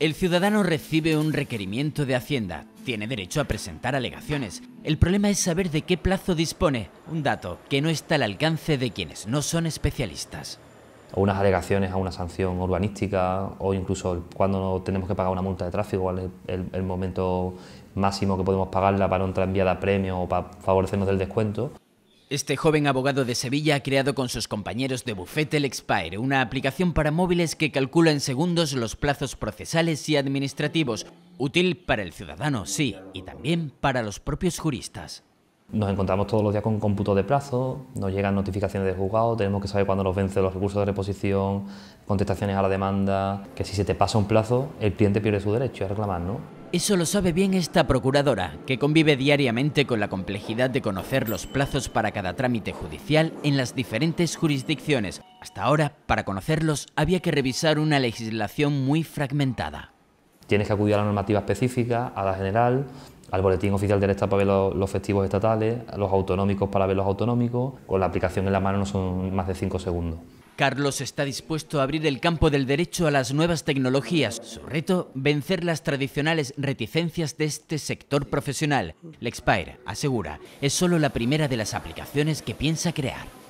El ciudadano recibe un requerimiento de Hacienda, tiene derecho a presentar alegaciones. El problema es saber de qué plazo dispone, un dato que no está al alcance de quienes no son especialistas. unas alegaciones a una sanción urbanística o incluso cuando tenemos que pagar una multa de tráfico, el, momento máximo que podemos pagarla para no entrar premio o para favorecernos del descuento. Este joven abogado de Sevilla ha creado con sus compañeros de bufete el Expire, una aplicación para móviles que calcula en segundos los plazos procesales y administrativos, útil para el ciudadano, sí, y también para los propios juristas nos encontramos todos los días con cómputo de plazo, nos llegan notificaciones del juzgado, tenemos que saber cuándo nos vence los recursos de reposición, contestaciones a la demanda, que si se te pasa un plazo, el cliente pierde su derecho a reclamar, ¿no? Eso lo sabe bien esta procuradora, que convive diariamente con la complejidad de conocer los plazos para cada trámite judicial en las diferentes jurisdicciones. Hasta ahora, para conocerlos, había que revisar una legislación muy fragmentada tienes que acudir a la normativa específica, a la general, al boletín oficial del Estado para ver los, festivos estatales, a los autonómicos para ver los autonómicos, con la aplicación en la mano no son más de 5 segundos. Carlos está dispuesto a abrir el campo del derecho a las nuevas tecnologías. Su reto, vencer las tradicionales reticencias de este sector profesional. Lexpire asegura, es solo la primera de las aplicaciones que piensa crear.